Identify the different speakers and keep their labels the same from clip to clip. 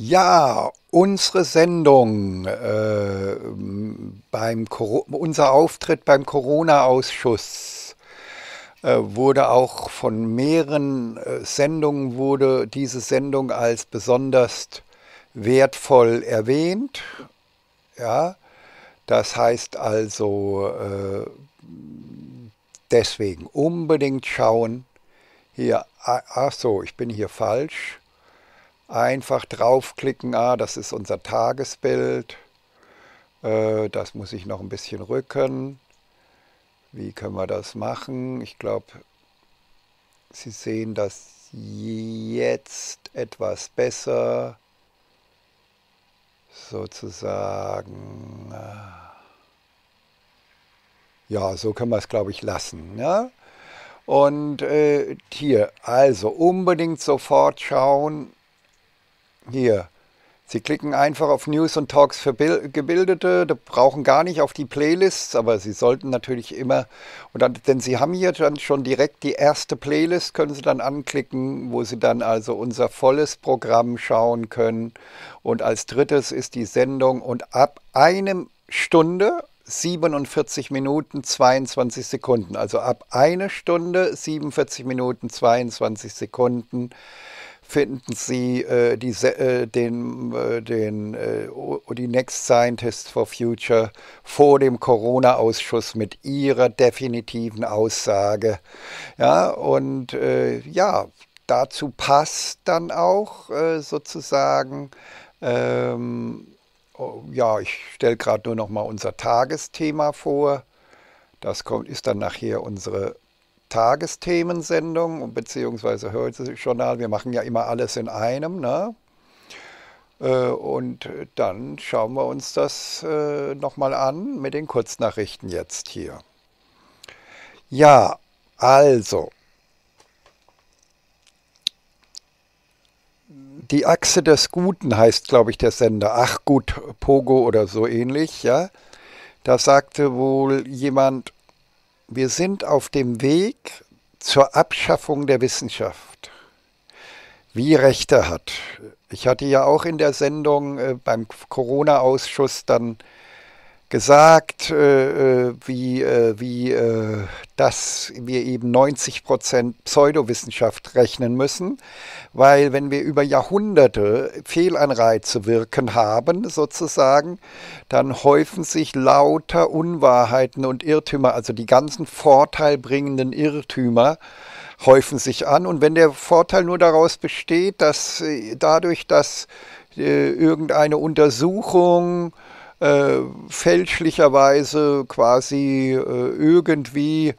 Speaker 1: Ja, unsere Sendung, äh, beim Coro unser Auftritt beim Corona-Ausschuss äh, wurde auch von mehreren äh, Sendungen, wurde diese Sendung als besonders wertvoll erwähnt. Ja, das heißt also, äh, deswegen unbedingt schauen. Hier, ach so, ich bin hier falsch. Einfach draufklicken, ah, das ist unser Tagesbild. Äh, das muss ich noch ein bisschen rücken. Wie können wir das machen? Ich glaube, Sie sehen das jetzt etwas besser. Sozusagen. Äh, ja, so können wir es, glaube ich, lassen. Ja? Ne? Und äh, hier, also unbedingt sofort schauen, hier. Sie klicken einfach auf News und Talks für Bil Gebildete, brauchen gar nicht auf die Playlists, aber Sie sollten natürlich immer, und dann, denn Sie haben hier dann schon direkt die erste Playlist, können Sie dann anklicken, wo Sie dann also unser volles Programm schauen können. Und als drittes ist die Sendung und ab einem Stunde 47 Minuten 22 Sekunden, also ab einer Stunde 47 Minuten 22 Sekunden finden Sie äh, die, äh, den, äh, den äh, die Next Scientists for Future vor dem Corona-Ausschuss mit ihrer definitiven Aussage. Ja, und äh, ja, dazu passt dann auch äh, sozusagen. Ähm, oh, ja, ich stelle gerade nur noch mal unser Tagesthema vor. Das kommt, ist dann nachher unsere Tagesthemensendung bzw. Hörjournal. Wir machen ja immer alles in einem. Ne? Äh, und dann schauen wir uns das äh, nochmal an mit den Kurznachrichten jetzt hier. Ja, also. Die Achse des Guten heißt, glaube ich, der Sender. Ach gut, Pogo oder so ähnlich, ja. Da sagte wohl jemand, wir sind auf dem Weg zur Abschaffung der Wissenschaft, wie Rechte hat. Ich hatte ja auch in der Sendung äh, beim Corona-Ausschuss dann gesagt, äh, äh, wie, äh, wie äh, dass wir eben 90 Prozent Pseudowissenschaft rechnen müssen, weil wenn wir über Jahrhunderte Fehlanreize wirken haben, sozusagen, dann häufen sich lauter Unwahrheiten und Irrtümer, also die ganzen vorteilbringenden Irrtümer häufen sich an. Und wenn der Vorteil nur daraus besteht, dass äh, dadurch, dass äh, irgendeine Untersuchung äh, fälschlicherweise quasi äh, irgendwie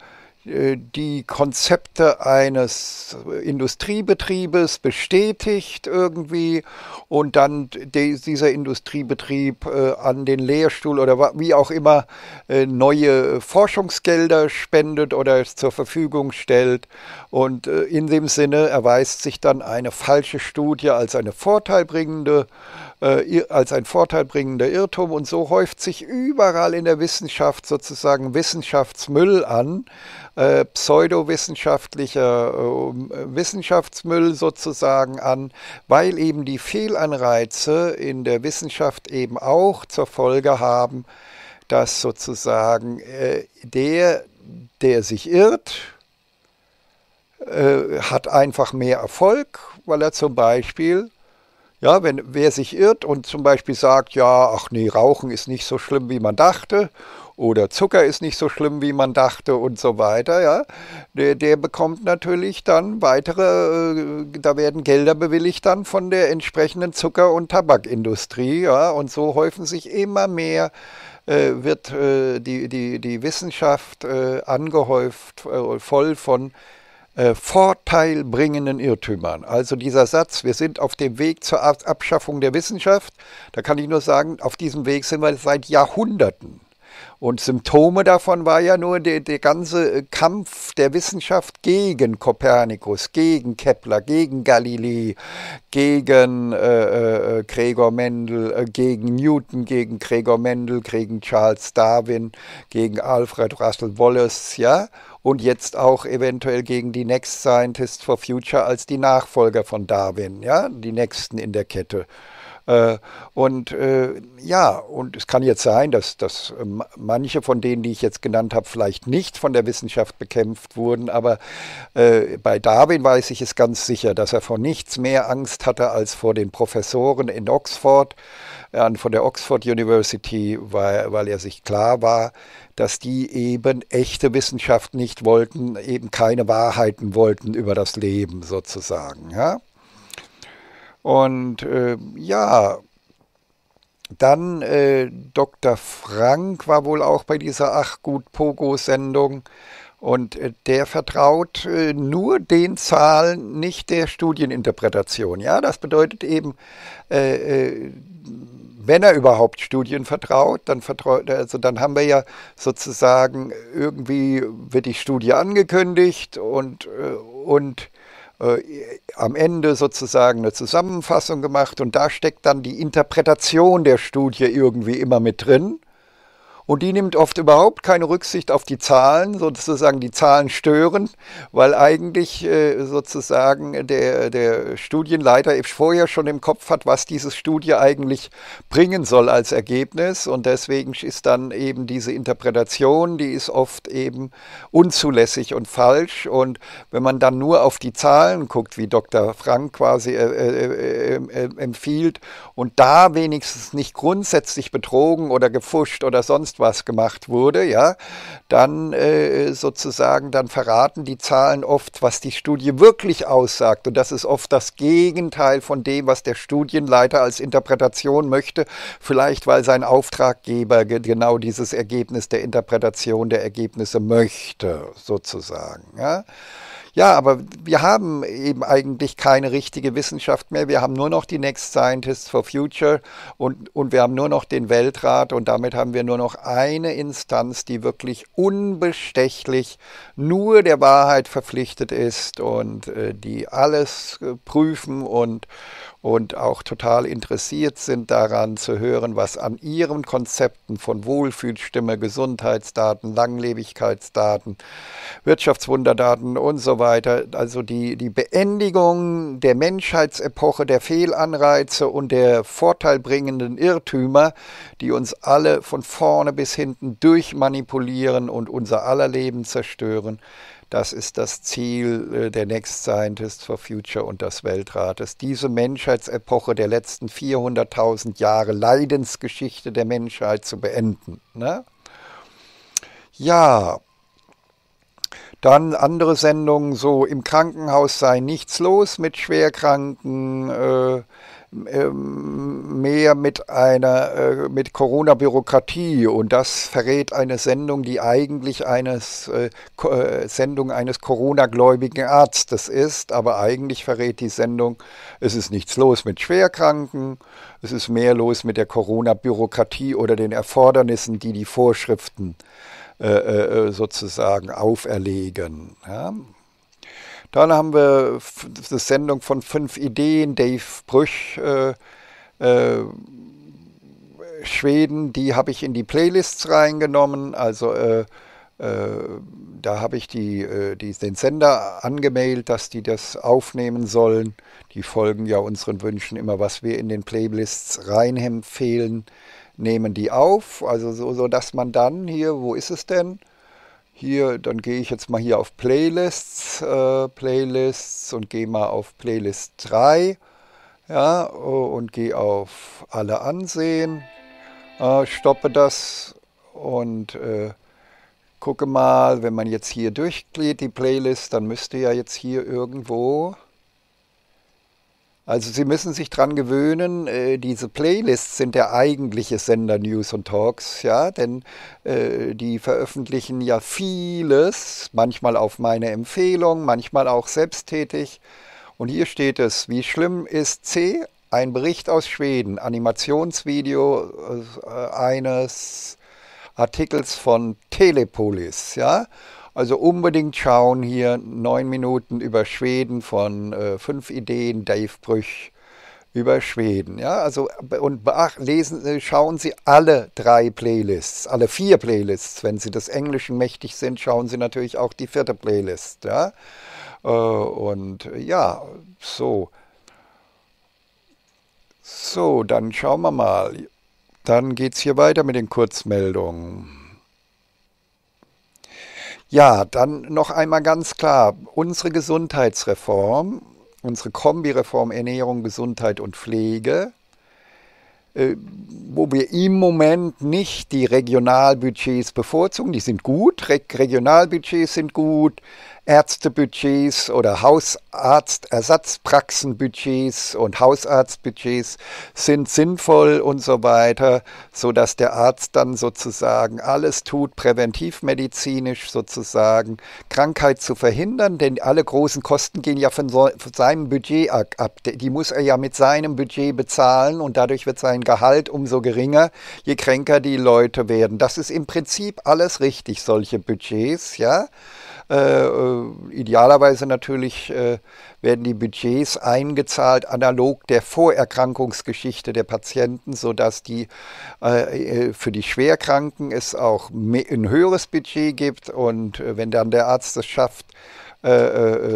Speaker 1: äh, die Konzepte eines Industriebetriebes bestätigt irgendwie und dann dieser Industriebetrieb äh, an den Lehrstuhl oder wie auch immer äh, neue Forschungsgelder spendet oder zur Verfügung stellt. Und in dem Sinne erweist sich dann eine falsche Studie als eine vorteilbringende äh, äh, als ein vorteilbringender Irrtum. Und so häuft sich überall in der Wissenschaft sozusagen Wissenschaftsmüll an, äh, pseudowissenschaftlicher äh, Wissenschaftsmüll sozusagen an, weil eben die Fehlanreize in der Wissenschaft eben auch zur Folge haben, dass sozusagen äh, der, der sich irrt, äh, hat einfach mehr Erfolg, weil er zum Beispiel ja, wenn wer sich irrt und zum Beispiel sagt, ja, ach nee, Rauchen ist nicht so schlimm, wie man dachte, oder Zucker ist nicht so schlimm, wie man dachte und so weiter, ja, der, der bekommt natürlich dann weitere, äh, da werden Gelder bewilligt dann von der entsprechenden Zucker- und Tabakindustrie, ja, und so häufen sich immer mehr äh, wird äh, die, die, die Wissenschaft äh, angehäuft, äh, voll von äh, vorteilbringenden Irrtümern. Also dieser Satz, wir sind auf dem Weg zur Abschaffung der Wissenschaft, da kann ich nur sagen, auf diesem Weg sind wir seit Jahrhunderten. Und Symptome davon war ja nur der, der ganze äh, Kampf der Wissenschaft gegen Kopernikus, gegen Kepler, gegen Galilei, gegen äh, äh, äh, Gregor Mendel, äh, gegen Newton, gegen Gregor Mendel, gegen Charles Darwin, gegen Alfred Russell Wallace, ja, und jetzt auch eventuell gegen die Next Scientists for Future als die Nachfolger von Darwin, ja, die nächsten in der Kette. Äh, und äh, ja, und es kann jetzt sein, dass, dass ähm, manche von denen, die ich jetzt genannt habe, vielleicht nicht von der Wissenschaft bekämpft wurden, aber äh, bei Darwin weiß ich es ganz sicher, dass er vor nichts mehr Angst hatte als vor den Professoren in Oxford, von der Oxford University, weil, weil er sich klar war, dass die eben echte Wissenschaft nicht wollten, eben keine Wahrheiten wollten über das Leben sozusagen. Ja? Und äh, ja, dann äh, Dr. Frank war wohl auch bei dieser Ach gut Pogo-Sendung. Und äh, der vertraut äh, nur den Zahlen, nicht der Studieninterpretation. Ja, das bedeutet eben, äh, wenn er überhaupt Studien vertraut, dann vertraut, also dann haben wir ja sozusagen irgendwie wird die Studie angekündigt und, und äh, am Ende sozusagen eine Zusammenfassung gemacht und da steckt dann die Interpretation der Studie irgendwie immer mit drin. Und die nimmt oft überhaupt keine Rücksicht auf die Zahlen, sozusagen die Zahlen stören, weil eigentlich äh, sozusagen der, der Studienleiter vorher schon im Kopf hat, was diese Studie eigentlich bringen soll als Ergebnis. Und deswegen ist dann eben diese Interpretation, die ist oft eben unzulässig und falsch. Und wenn man dann nur auf die Zahlen guckt, wie Dr. Frank quasi äh, äh, äh empfiehlt, und da wenigstens nicht grundsätzlich betrogen oder gefuscht oder sonst was gemacht wurde, ja, dann äh, sozusagen, dann verraten die Zahlen oft, was die Studie wirklich aussagt. Und das ist oft das Gegenteil von dem, was der Studienleiter als Interpretation möchte, vielleicht weil sein Auftraggeber genau dieses Ergebnis der Interpretation der Ergebnisse möchte, sozusagen. Ja. Ja, aber wir haben eben eigentlich keine richtige Wissenschaft mehr. Wir haben nur noch die Next Scientists for Future und, und wir haben nur noch den Weltrat und damit haben wir nur noch eine Instanz, die wirklich unbestechlich nur der Wahrheit verpflichtet ist und äh, die alles äh, prüfen und, und auch total interessiert sind daran zu hören, was an ihren Konzepten von Wohlfühlstimme, Gesundheitsdaten, Langlebigkeitsdaten, Wirtschaftswunderdaten und so weiter weiter. Also die, die Beendigung der Menschheitsepoche, der Fehlanreize und der vorteilbringenden Irrtümer, die uns alle von vorne bis hinten durchmanipulieren und unser aller Leben zerstören. Das ist das Ziel äh, der Next Scientists for Future und des Weltrates. Diese Menschheitsepoche der letzten 400.000 Jahre Leidensgeschichte der Menschheit zu beenden. Ne? Ja, dann andere Sendungen, so im Krankenhaus sei nichts los mit Schwerkranken, äh, ähm, mehr mit einer äh, mit Corona Bürokratie und das verrät eine Sendung, die eigentlich eine äh, äh, Sendung eines Corona gläubigen Arztes ist, aber eigentlich verrät die Sendung, es ist nichts los mit Schwerkranken, es ist mehr los mit der Corona Bürokratie oder den Erfordernissen, die die Vorschriften äh, äh, äh, sozusagen auferlegen. Ja. Dann haben wir die Sendung von fünf Ideen, Dave Brüch, äh, äh, Schweden, die habe ich in die Playlists reingenommen. Also äh, äh da habe ich die, die, den Sender angemeldet, dass die das aufnehmen sollen. Die folgen ja unseren Wünschen immer, was wir in den Playlists rein empfehlen nehmen die auf, also so, so dass man dann hier, wo ist es denn? Hier, dann gehe ich jetzt mal hier auf Playlists, äh, Playlists und gehe mal auf Playlist 3, ja, und gehe auf alle ansehen, äh, stoppe das und äh, gucke mal, wenn man jetzt hier durchklickt, die Playlist, dann müsste ja jetzt hier irgendwo also Sie müssen sich dran gewöhnen, äh, diese Playlists sind der eigentliche Sender News und Talks, ja, denn äh, die veröffentlichen ja vieles, manchmal auf meine Empfehlung, manchmal auch selbsttätig. Und hier steht es, wie schlimm ist C? Ein Bericht aus Schweden, Animationsvideo äh, eines Artikels von Telepolis, ja. Also unbedingt schauen hier neun Minuten über Schweden von äh, fünf Ideen Dave Brüch über Schweden. Ja, also und beacht, lesen, äh, schauen Sie alle drei Playlists, alle vier Playlists. Wenn Sie des Englischen mächtig sind, schauen Sie natürlich auch die vierte Playlist. Ja, äh, und ja, so. So, dann schauen wir mal. Dann geht es hier weiter mit den Kurzmeldungen. Ja, dann noch einmal ganz klar, unsere Gesundheitsreform, unsere Kombireform Ernährung, Gesundheit und Pflege, äh, wo wir im Moment nicht die Regionalbudgets bevorzugen, die sind gut, Regionalbudgets sind gut, Ärztebudgets oder Hausarztersatzpraxenbudgets und Hausarztbudgets sind sinnvoll und so weiter, so dass der Arzt dann sozusagen alles tut, präventivmedizinisch sozusagen Krankheit zu verhindern, denn alle großen Kosten gehen ja von, so, von seinem Budget ab. Die muss er ja mit seinem Budget bezahlen und dadurch wird sein Gehalt umso geringer, je kränker die Leute werden. Das ist im Prinzip alles richtig, solche Budgets, ja. Äh, äh, idealerweise natürlich äh, werden die Budgets eingezahlt analog der Vorerkrankungsgeschichte der Patienten, sodass die, äh, äh für die Schwerkranken es auch ein höheres Budget gibt und äh, wenn dann der Arzt es schafft,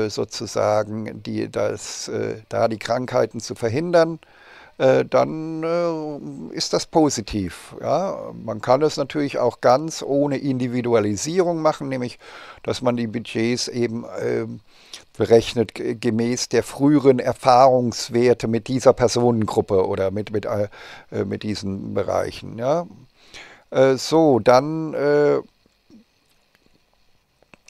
Speaker 1: sozusagen die, das, da die Krankheiten zu verhindern, äh, dann äh, ist das positiv. Ja? Man kann es natürlich auch ganz ohne Individualisierung machen, nämlich dass man die Budgets eben äh, berechnet gemäß der früheren Erfahrungswerte mit dieser Personengruppe oder mit, mit, äh, mit diesen Bereichen. Ja? Äh, so, dann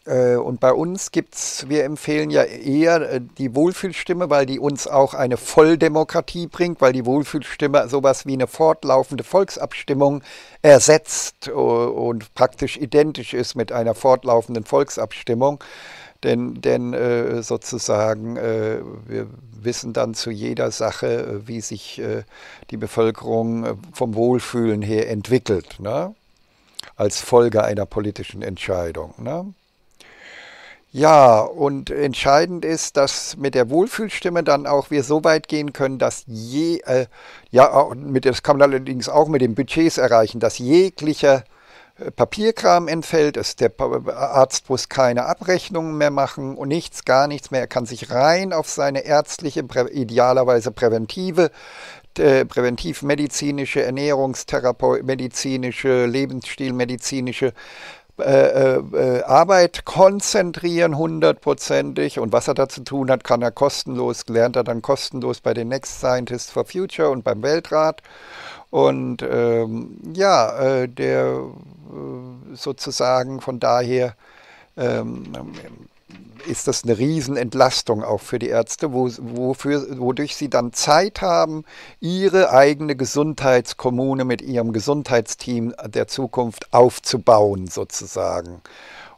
Speaker 1: äh, und bei uns gibt es, wir empfehlen ja eher äh, die Wohlfühlstimme, weil die uns auch eine Volldemokratie bringt, weil die Wohlfühlstimme sowas wie eine fortlaufende Volksabstimmung ersetzt äh, und praktisch identisch ist mit einer fortlaufenden Volksabstimmung. Denn, denn sozusagen, wir wissen dann zu jeder Sache, wie sich die Bevölkerung vom Wohlfühlen her entwickelt, ne? als Folge einer politischen Entscheidung. Ne? Ja, und entscheidend ist, dass mit der Wohlfühlstimme dann auch wir so weit gehen können, dass je, äh, ja, mit, das kann man allerdings auch mit den Budgets erreichen, dass jeglicher äh, Papierkram entfällt, dass der Arzt muss keine Abrechnungen mehr machen und nichts, gar nichts mehr. Er kann sich rein auf seine ärztliche, idealerweise präventive, äh, präventivmedizinische, ernährungstherapeutische, medizinische, lebensstilmedizinische äh, äh, äh, Arbeit konzentrieren hundertprozentig und was er da zu tun hat, kann er kostenlos, lernt er dann kostenlos bei den Next Scientists for Future und beim Weltrat. Und ähm, ja, äh, der äh, sozusagen von daher ähm, ist das eine Riesenentlastung auch für die Ärzte, wo, wofür, wodurch sie dann Zeit haben, ihre eigene Gesundheitskommune mit ihrem Gesundheitsteam der Zukunft aufzubauen sozusagen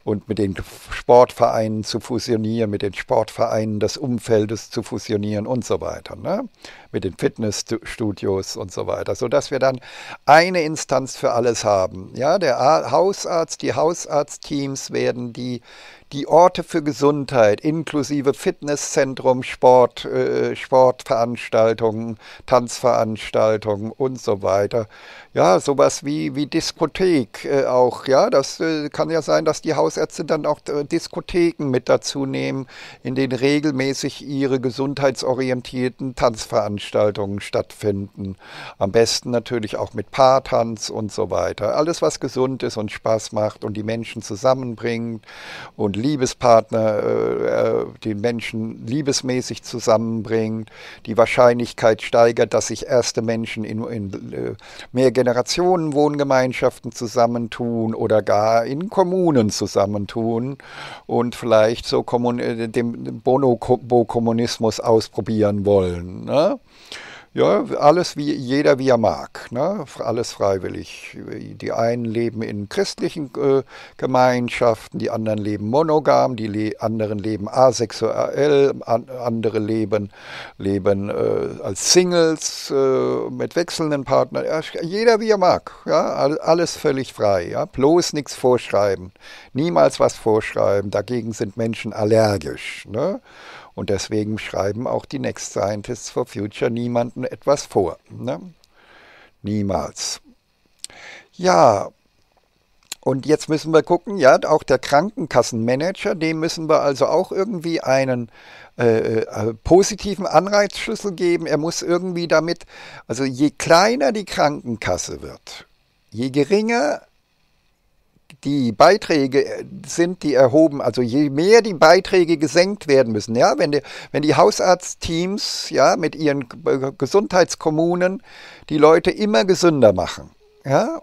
Speaker 1: und mit den Sportvereinen zu fusionieren, mit den Sportvereinen des Umfeldes zu fusionieren und so weiter. Ne? mit den Fitnessstudios und so weiter, sodass wir dann eine Instanz für alles haben. Ja, der Hausarzt, die Hausarztteams werden die, die Orte für Gesundheit inklusive Fitnesszentrum, Sport, äh, Sportveranstaltungen, Tanzveranstaltungen und so weiter. Ja, sowas wie, wie Diskothek äh, auch. Ja, das äh, kann ja sein, dass die Hausärzte dann auch äh, Diskotheken mit dazu nehmen, in denen regelmäßig ihre gesundheitsorientierten Tanzveranstaltungen Veranstaltungen stattfinden. Am besten natürlich auch mit Paartanz und so weiter. Alles, was gesund ist und Spaß macht und die Menschen zusammenbringt und Liebespartner äh, äh den Menschen liebesmäßig zusammenbringt, die Wahrscheinlichkeit steigert, dass sich erste Menschen in, in äh, mehr Generationen Wohngemeinschaften zusammentun oder gar in Kommunen zusammentun und vielleicht so Kommun äh, dem Bonobo-Kommunismus ausprobieren wollen. Ne? Ja, alles wie jeder wie er mag, ne? alles freiwillig. Die einen leben in christlichen äh, Gemeinschaften, die anderen leben monogam, die le anderen leben asexuell, an andere leben, leben äh, als Singles äh, mit wechselnden Partnern. Ja, jeder wie er mag, ja? alles völlig frei. Ja? Bloß nichts vorschreiben, niemals was vorschreiben. Dagegen sind Menschen allergisch. Ne? Und deswegen schreiben auch die Next Scientists for Future niemandem etwas vor. Ne? Niemals. Ja, und jetzt müssen wir gucken, ja, auch der Krankenkassenmanager, dem müssen wir also auch irgendwie einen äh, äh, äh positiven Anreizschlüssel geben. Er muss irgendwie damit, also je kleiner die Krankenkasse wird, je geringer die Beiträge äh, sind, die erhoben, also je mehr die Beiträge gesenkt werden müssen, ja, wenn die, wenn die Hausarztteams, ja, mit ihren Gesundheitskommunen die Leute immer gesünder machen, ja,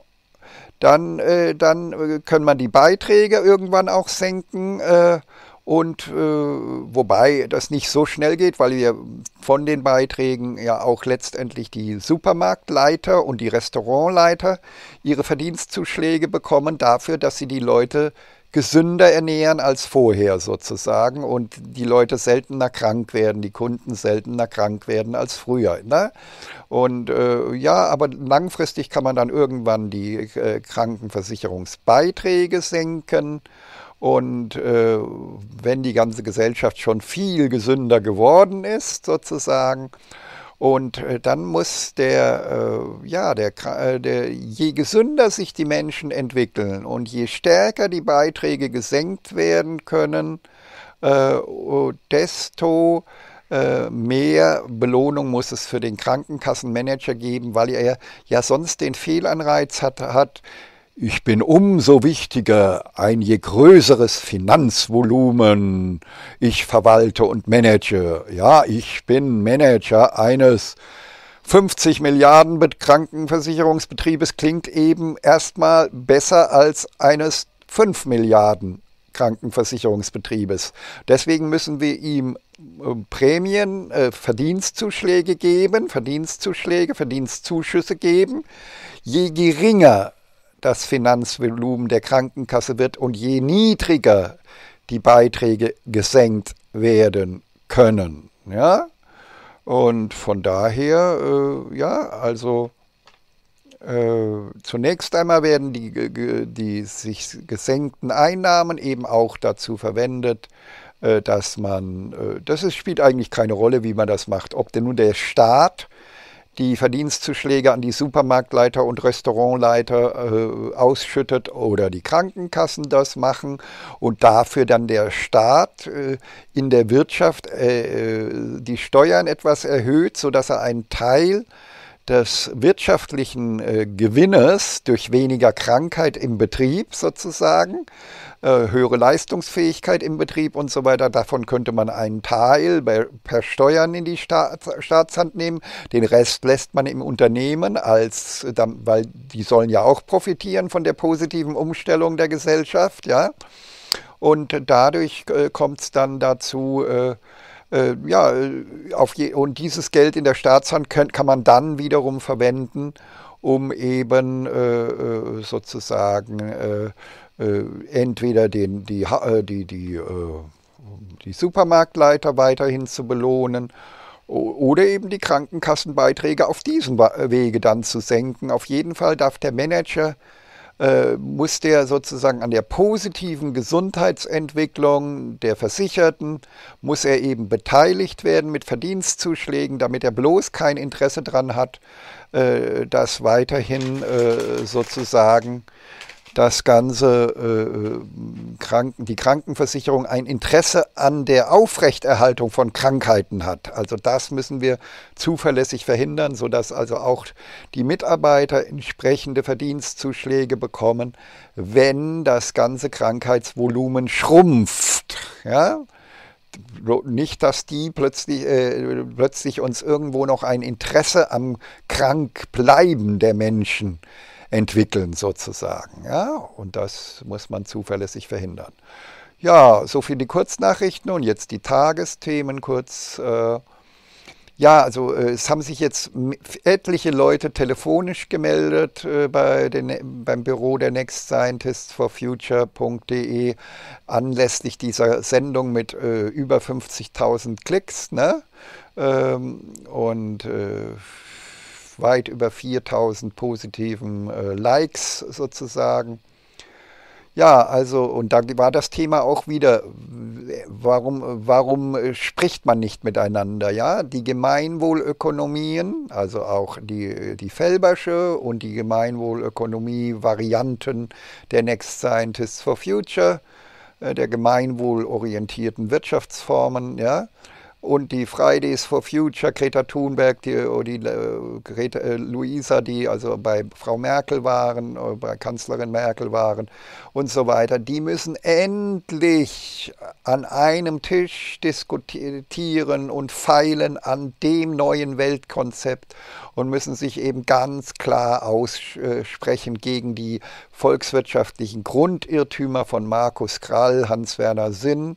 Speaker 1: dann, äh, dann äh, kann man die Beiträge irgendwann auch senken äh, und äh, wobei das nicht so schnell geht, weil wir von den Beiträgen ja auch letztendlich die Supermarktleiter und die Restaurantleiter ihre Verdienstzuschläge bekommen dafür, dass sie die Leute gesünder ernähren als vorher sozusagen und die Leute seltener krank werden, die Kunden seltener krank werden als früher. Ne? Und äh, ja, aber langfristig kann man dann irgendwann die äh, Krankenversicherungsbeiträge senken und äh, wenn die ganze Gesellschaft schon viel gesünder geworden ist, sozusagen, und äh, dann muss der, äh, ja, der, äh, der, je gesünder sich die Menschen entwickeln und je stärker die Beiträge gesenkt werden können, äh, desto äh, mehr Belohnung muss es für den Krankenkassenmanager geben, weil er ja sonst den Fehlanreiz hat, hat ich bin umso wichtiger ein je größeres Finanzvolumen. Ich verwalte und manage. Ja, ich bin Manager eines 50 Milliarden Krankenversicherungsbetriebes klingt eben erstmal besser als eines 5 Milliarden Krankenversicherungsbetriebes. Deswegen müssen wir ihm äh, Prämien, äh, Verdienstzuschläge geben, Verdienstzuschläge, Verdienstzuschüsse geben. Je geringer das Finanzvolumen der Krankenkasse wird und je niedriger die Beiträge gesenkt werden können. Ja? Und von daher, äh, ja, also äh, zunächst einmal werden die, die sich gesenkten Einnahmen eben auch dazu verwendet, äh, dass man, äh, das ist, spielt eigentlich keine Rolle, wie man das macht, ob denn nun der Staat die Verdienstzuschläge an die Supermarktleiter und Restaurantleiter äh, ausschüttet oder die Krankenkassen das machen und dafür dann der Staat äh, in der Wirtschaft äh, äh die Steuern etwas erhöht, sodass er einen Teil äh, des wirtschaftlichen äh, Gewinnes durch weniger Krankheit im Betrieb sozusagen, äh, höhere Leistungsfähigkeit im Betrieb und so weiter, davon könnte man einen Teil bei, per Steuern in die Staats Staatshand nehmen. Den Rest lässt man im Unternehmen, als, äh, weil die sollen ja auch profitieren von der positiven Umstellung der Gesellschaft. Ja? Und dadurch äh, kommt es dann dazu, äh, äh, ja, äh, je, und dieses Geld in der Staatshand könnt, kann man dann wiederum verwenden, um eben äh, äh sozusagen äh, entweder den, die, die, die, die Supermarktleiter weiterhin zu belohnen oder eben die Krankenkassenbeiträge auf diesem Wege dann zu senken. Auf jeden Fall darf der Manager äh, muss der sozusagen an der positiven Gesundheitsentwicklung der Versicherten, muss er eben beteiligt werden mit Verdienstzuschlägen, damit er bloß kein Interesse daran hat, äh, dass weiterhin äh, sozusagen das Ganze, äh, äh, Kranken, die Krankenversicherung ein Interesse an der Aufrechterhaltung von Krankheiten hat. Also das müssen wir zuverlässig verhindern, sodass also auch die Mitarbeiter entsprechende Verdienstzuschläge bekommen, wenn das ganze Krankheitsvolumen schrumpft. Ja? nicht, dass die plötzlich, äh, plötzlich uns irgendwo noch ein Interesse am Krankbleiben der Menschen äh, entwickeln sozusagen. Ja? Und das muss man zuverlässig verhindern. Ja, so viel die Kurznachrichten und jetzt die Tagesthemen kurz. Äh, ja, also äh, es haben sich jetzt etliche Leute telefonisch gemeldet äh, bei den, beim Büro der Next Scientists for Future.de anlässlich dieser Sendung mit über 50.000 Klicks. Ne? Ähm, und weit über 4000 positiven äh, Likes sozusagen. Ja, also und da war das Thema auch wieder, warum, warum spricht man nicht miteinander? Ja, die Gemeinwohlökonomien, also auch die, die Felbersche und die Gemeinwohlökonomie-Varianten der Next Scientists for Future, äh, der gemeinwohlorientierten Wirtschaftsformen, ja, und die Fridays for Future, Greta Thunberg, die, oh, die äh, Greta, äh, Luisa, die also bei Frau Merkel waren, äh, bei Kanzlerin Merkel waren und so weiter, die müssen endlich an einem Tisch diskutieren und feilen an dem neuen Weltkonzept und müssen sich eben ganz klar aussprechen gegen die volkswirtschaftlichen Grundirrtümer von Markus Krall, Hans-Werner Sinn,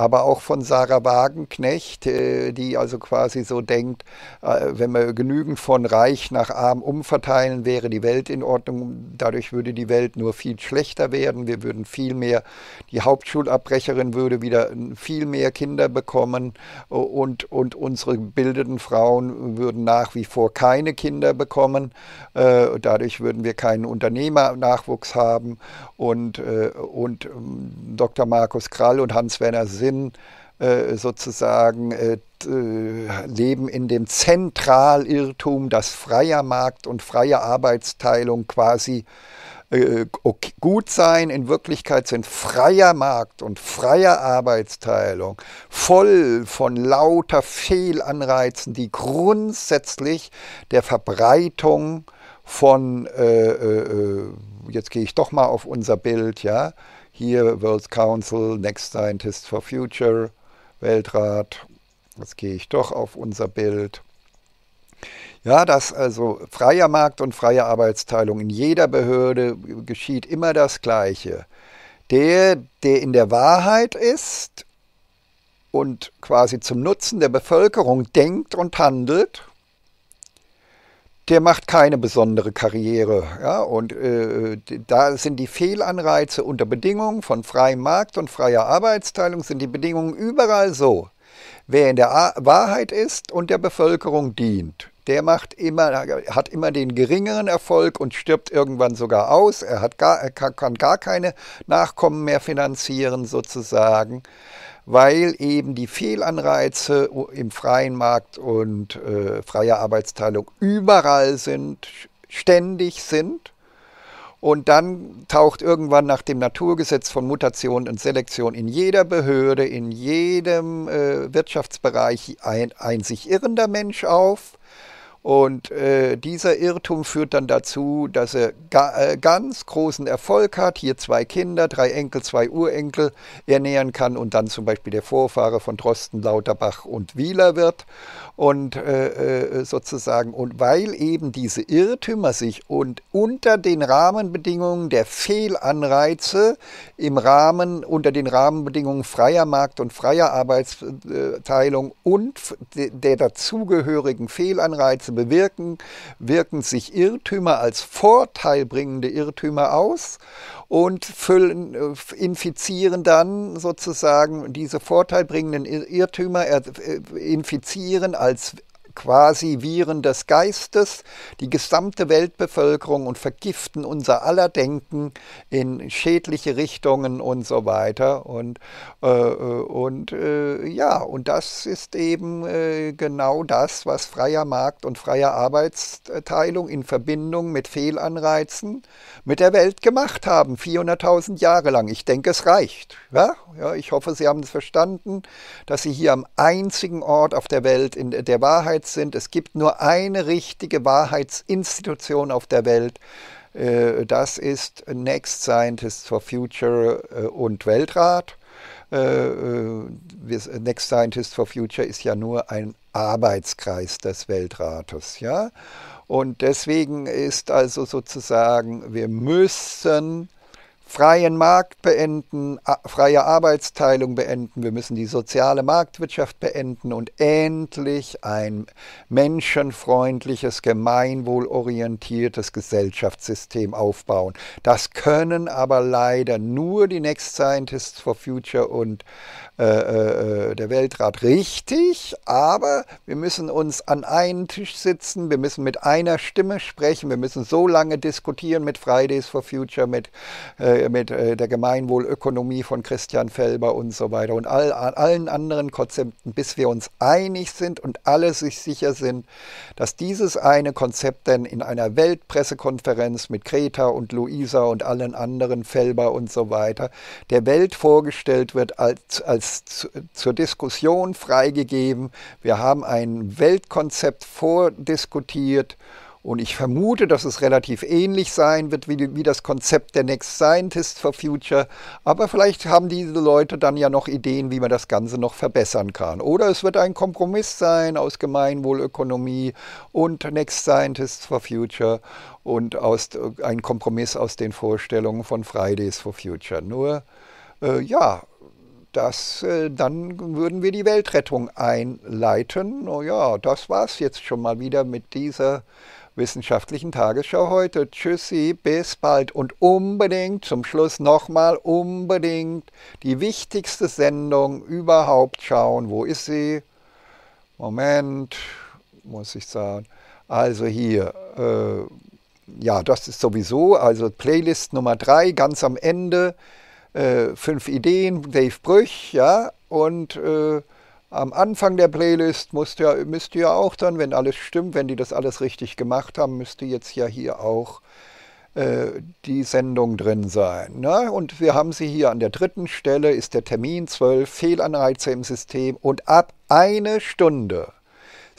Speaker 1: aber auch von Sarah Wagenknecht, äh, die also quasi so denkt, äh, wenn wir genügend von reich nach arm umverteilen, wäre die Welt in Ordnung. Dadurch würde die Welt nur viel schlechter werden. Wir würden viel mehr, die Hauptschulabbrecherin würde wieder äh, viel mehr Kinder bekommen und, und unsere gebildeten Frauen würden nach wie vor keine Kinder bekommen. Dadurch würden wir keinen Unternehmernachwuchs haben. Und, und ähm, Dr. Markus Krall und Hans-Werner Sinn Künstlerin äh, sozusagen äh, äh, leben in dem Zentralirrtum, dass freier Markt und freie Arbeitsteilung quasi Okay, gut sein in Wirklichkeit sind freier Markt und freie Arbeitsteilung voll von lauter Fehlanreizen, die grundsätzlich der Verbreitung von, äh, äh, jetzt gehe ich doch mal auf unser Bild, ja, hier World Council, Next Scientist for Future, Weltrat. Jetzt gehe ich doch auf unser Bild. Ja, dass also freier Markt und freie Arbeitsteilung in jeder Behörde geschieht immer das Gleiche. Der, der in der Wahrheit ist und quasi zum Nutzen der Bevölkerung denkt und handelt, der macht keine besondere Karriere. Ja? Und äh, da sind die Fehlanreize unter Bedingungen von freiem Markt und freier Arbeitsteilung, sind die Bedingungen überall so. Wer in der A Wahrheit ist und der Bevölkerung dient, der macht immer, hat immer den geringeren Erfolg und stirbt irgendwann sogar aus. Er, hat gar, er kann gar keine Nachkommen mehr finanzieren sozusagen weil eben die Fehlanreize im freien Markt und äh, freier Arbeitsteilung überall sind, ständig sind. Und dann taucht irgendwann nach dem Naturgesetz von Mutation und Selektion in jeder Behörde, in jedem äh, Wirtschaftsbereich ein, ein sich irrender Mensch auf, und äh, dieser Irrtum führt dann dazu, dass er ga, äh, ganz großen Erfolg hat, hier zwei Kinder, drei Enkel, zwei Urenkel ernähren kann und dann zum Beispiel der Vorfahre von Drosten, Lauterbach und Wieler wird. Und äh, äh sozusagen, und weil eben diese Irrtümer sich und unter den Rahmenbedingungen der Fehlanreize im Rahmen, unter den Rahmenbedingungen freier Markt und freier Arbeitsteilung und der dazugehörigen Fehlanreize, zu bewirken, wirken sich Irrtümer als vorteilbringende Irrtümer aus und füllen, äh, infizieren dann sozusagen diese vorteilbringenden Irrtümer, äh, infizieren als quasi Viren des Geistes die gesamte Weltbevölkerung und vergiften unser aller Denken in schädliche Richtungen und so weiter. Und, äh, äh, und äh, ja, und das ist eben äh, genau das, was freier Markt und freie Arbeitsteilung in Verbindung mit Fehlanreizen mit der Welt gemacht haben, 400.000 Jahre lang. Ich denke, es reicht. Ja? Ja, ich hoffe, Sie haben es verstanden, dass Sie hier am einzigen Ort auf der Welt in der Wahrheit sind. Es gibt nur eine richtige Wahrheitsinstitution auf der Welt. Äh, das ist Next Scientists for Future äh, und Weltrat. Äh, Next Scientists for Future ist ja nur ein Arbeitskreis des Weltrates. Ja? Und deswegen ist also sozusagen, wir müssen freien Markt beenden, freie Arbeitsteilung beenden, wir müssen die soziale Marktwirtschaft beenden und endlich ein menschenfreundliches, gemeinwohlorientiertes Gesellschaftssystem aufbauen. Das können aber leider nur die Next Scientists for Future und äh, äh, der Weltrat richtig, aber wir müssen uns an einen Tisch sitzen, wir müssen mit einer Stimme sprechen, wir müssen so lange diskutieren mit Fridays for Future, mit äh, mit äh, der Gemeinwohlökonomie von Christian Felber und so weiter und all, allen anderen Konzepten, bis wir uns einig sind und alle sich sicher sind, dass dieses eine Konzept denn in einer Weltpressekonferenz mit Greta und Luisa und allen anderen Felber und so weiter der Welt vorgestellt wird, als, als zu, zur Diskussion freigegeben. Wir haben ein Weltkonzept vordiskutiert und ich vermute, dass es relativ ähnlich sein wird wie, wie, das Konzept der Next Scientist for Future. Aber vielleicht haben diese Leute dann ja noch Ideen, wie man das Ganze noch verbessern kann. Oder es wird ein Kompromiss sein aus Gemeinwohlökonomie und Next Scientist for Future und aus, ein Kompromiss aus den Vorstellungen von Fridays for Future. Nur, äh, ja, das, äh, dann würden wir die Weltrettung einleiten. Oh ja, das war's jetzt schon mal wieder mit dieser wissenschaftlichen Tagesschau heute. Tschüssi, bis bald und unbedingt zum Schluss nochmal unbedingt die wichtigste Sendung überhaupt schauen. Wo ist sie? Moment, muss ich sagen. Also hier, äh, ja, das ist sowieso, also Playlist Nummer 3 ganz am Ende. Äh, fünf Ideen, Dave Brüch, ja, und äh, am Anfang der Playlist musst ja, müsst ihr ja auch dann, wenn alles stimmt, wenn die das alles richtig gemacht haben, müsste jetzt ja hier auch äh, die Sendung drin sein. Ne? Und wir haben sie hier an der dritten Stelle, ist der Termin 12, Fehlanreize im System und ab eine Stunde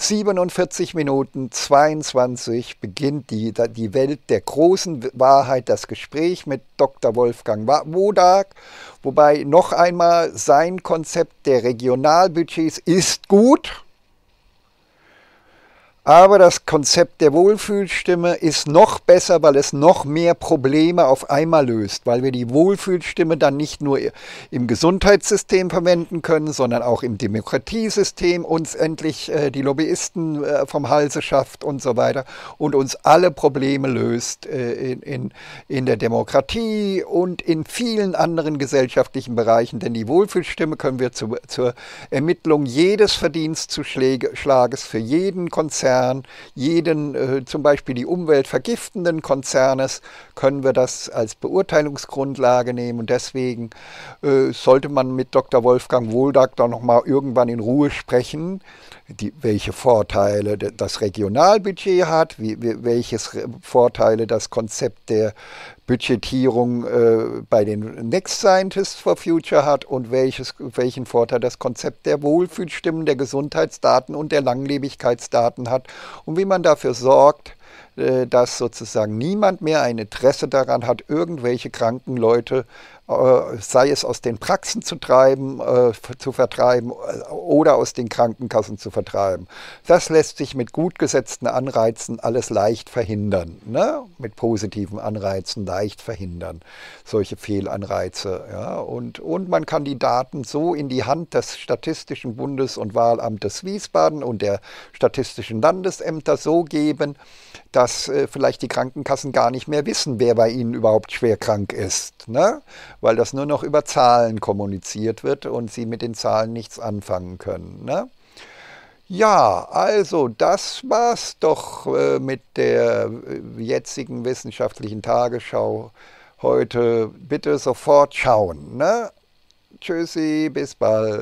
Speaker 1: 47 Minuten 22 beginnt die, die Welt der großen Wahrheit, das Gespräch mit Dr. Wolfgang Wodak, wobei noch einmal sein Konzept der Regionalbudgets ist gut, aber das Konzept der Wohlfühlstimme ist noch besser, weil es noch mehr Probleme auf einmal löst, weil wir die Wohlfühlstimme dann nicht nur im Gesundheitssystem verwenden können, sondern auch im Demokratiesystem uns endlich äh, die Lobbyisten äh, vom Halse schafft und so weiter und uns alle Probleme löst äh, in, in, in der Demokratie und in vielen anderen gesellschaftlichen Bereichen. Denn die Wohlfühlstimme können wir zu, zur Ermittlung jedes Verdienstzuschlages für jeden Konzern Konzern, jeden äh, zum Beispiel die umweltvergiftenden Konzernes, können wir das als Beurteilungsgrundlage nehmen. Und deswegen äh, sollte man mit Dr. Wolfgang Wohldack da nochmal irgendwann in Ruhe sprechen, die, welche Vorteile das Regionalbudget hat, wie, welches Vorteile das Konzept der, Budgetierung äh, bei den Next Scientists for Future hat und welches, welchen Vorteil das Konzept der Wohlfühlstimmen, der Gesundheitsdaten und der Langlebigkeitsdaten hat und wie man dafür sorgt, äh, dass sozusagen niemand mehr ein Interesse daran hat, irgendwelche kranken Leute äh, sei es aus den Praxen zu treiben, äh, zu vertreiben äh, oder aus den Krankenkassen zu vertreiben. Das lässt sich mit gut gesetzten Anreizen alles leicht verhindern. Ne? Mit positiven Anreizen leicht verhindern, solche Fehlanreize. Ja? Und, und man kann die Daten so in die Hand des Statistischen Bundes- und Wahlamtes Wiesbaden und der Statistischen Landesämter so geben, dass äh, vielleicht die Krankenkassen gar nicht mehr wissen, wer bei ihnen überhaupt schwer krank ist. Ne? weil das nur noch über Zahlen kommuniziert wird und sie mit den Zahlen nichts anfangen können. Ne? Ja, also das war's doch äh, mit der äh, jetzigen wissenschaftlichen Tagesschau heute. Bitte sofort schauen. Ne? Tschüssi, bis bald.